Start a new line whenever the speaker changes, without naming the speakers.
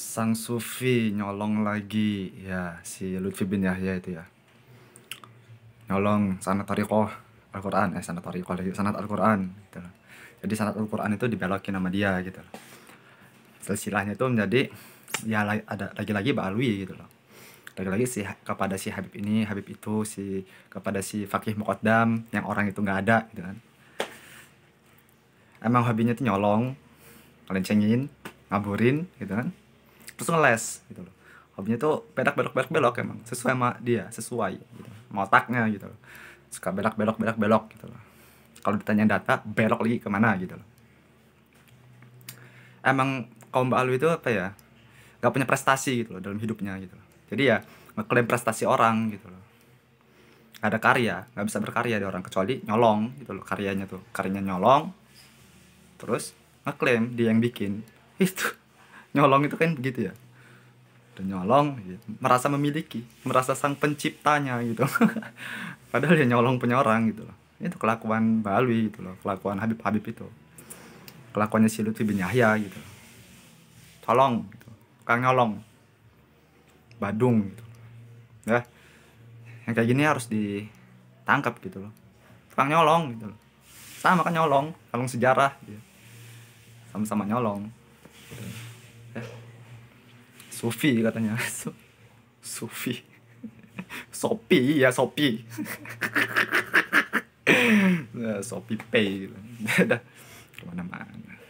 sang sufi nyolong lagi ya si Lutfi bin Yahya itu ya nyolong sanat tariqoh Al-Quran eh sanat tariqoh lagi sanat Al-Quran gitu jadi sanat Al-Quran itu dibelokin sama dia gitu loh silsilahnya itu menjadi ya ada lagi-lagi Ba'alwi gitu loh lagi-lagi si kepada si Habib ini Habib itu si kepada si Fakih Mukaddam yang orang itu nggak ada gitu kan emang hobinya tuh nyolong cengin ngaburin gitu kan terus ngeles gitu loh hobinya tuh pedak belok belok belok emang sesuai sama dia sesuai gitu mau otaknya gitu loh suka belok belok belok belok gitu loh kalau ditanya data belok lagi kemana gitu loh emang kaum Mbak itu apa ya gak punya prestasi gitu loh dalam hidupnya gitu loh jadi ya ngeklaim prestasi orang gitu loh ada karya nggak bisa berkarya di orang kecuali nyolong gitu loh karyanya tuh karyanya nyolong terus ngeklaim dia yang bikin itu nyolong itu kan begitu ya dan nyolong gitu. merasa memiliki merasa sang penciptanya gitu padahal ya nyolong punya orang gitu loh itu kelakuan Balwi gitu loh kelakuan Habib Habib itu kelakuannya si Lutfi bin Yahya gitu tolong gitu. kang nyolong Badung gitu ya yang kayak gini harus ditangkap gitu loh kang nyolong gitu loh sama kan nyolong kalung sejarah gitu. sama-sama nyolong gitu. Sufi katanya So, Sufi Sopi ya Sopi Sopi Pay dah, kemana-mana